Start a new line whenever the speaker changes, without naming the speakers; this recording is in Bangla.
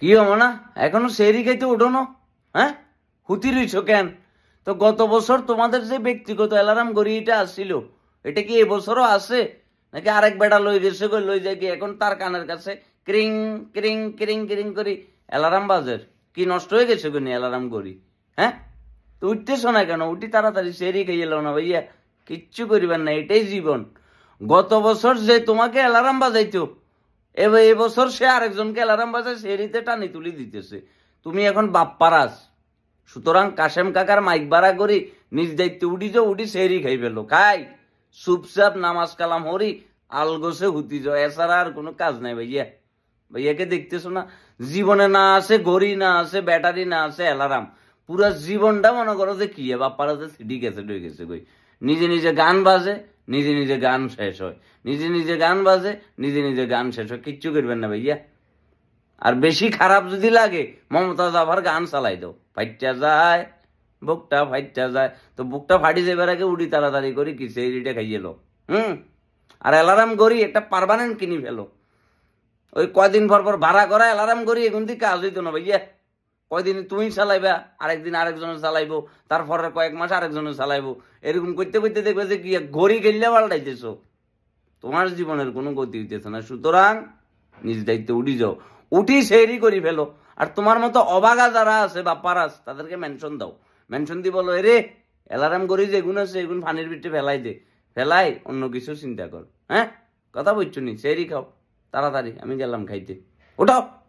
কি না এখনো সেরি খাইতে না হ্যাঁ হুতি রইছো কেন তো গত বছর তোমাদের যে ব্যক্তিগত অ্যালার্ম গড়িয়েটা আসছিল এটা কি এবছরও আছে নাকি আরেক বেটা লই গেছে গো লই যায় কি এখন তার কানের কাছে ক্রিং ক্রিং ক্রিং ক্রিং করি অ্যালার্ম বাজের কি নষ্ট হয়ে গেছে গো নি অ্যালার্ম গড়ি হ্যাঁ তো উঠতেছ না কেন উঠি তাড়াতাড়ি সেরি খেয়ে এলো না ভাইয়া কিচ্ছু করিবার না এটাই জীবন গত বছর যে তোমাকে অ্যালার্ম বাজাইতো এবার এবছর সে আরেকজনকে অ্যালার্ম বাজায় সে নিতে টানি তুলি দিতেছে তুমি এখন বাপ পারাস সুতরাং কাশেম কাকার মাইক বাড়া করি নিজ দায়িত্বে উঠি যে উঠি সেরি খাই পেলো খাই চুপচাপ নামাজ কালাম হরি আলগোসে হুতি যাও এছাড়া আর কোনো কাজ নাই ভাইয়া ভাইয়াকে দেখতেছো না জীবনে না আছে ঘড়ি না আছে ব্যাটারি না আছে অ্যালার্ম পুরো জীবনটা মনে করো যে কি বাপ্পারা যে সিডি গেছে ঢুকে গেছে কই নিজে নিজে গান বাজে নিজে নিজে গান শেষ হয় নিজে নিজে গান বাজে নিজে নিজে গান শেষ হয় কিচ্ছু করবেন না ভাইয়া আর বেশি খারাপ যদি লাগে মমতাজ আবার গান চালাই দাও ফাইটা যায় বুকটা ফাইটা যায় তো বুকটা ফাটি যাবার আগে উড়ি তাড়াতাড়ি করি কিসে সেইটা খাইয়ে লো হুম আর অ্যালার্ম করি একটা পারমানেন্ট কিনি ফেলো ওই কদিন পর পর ভাড়া করা অ্যালার্ম করি এখন দিকে কাজ হইতো না ভাইয়া কয়দিন তুমি চালাইবা আরেকদিন আরেকজন চালাইবো তারপরে কয়েক মাস আরেকজনে চালাইবো এরকম করতে করতে দেখবে যে কি ঘড়ি খেললে পাল্টাইতেছ তোমার জীবনের কোনো গতি হইতেছে না সুতরাং নিজ দায়িত্বে উঠি যাও উঠি সেরি করি ফেলো আর তোমার মতো অবাগা যারা আছে বা পারাস তাদেরকে মেনশন দাও মেনশন দিয়ে বলো এরে অ্যালার্ম করি যে এগুন আছে এগুন ফানির ভিতরে ফেলাই দে ফেলাই অন্য কিছু চিন্তা কর হ্যাঁ কথা বলছো নি সেরি খাও তাড়াতাড়ি আমি গেলাম খাইতে ওটাও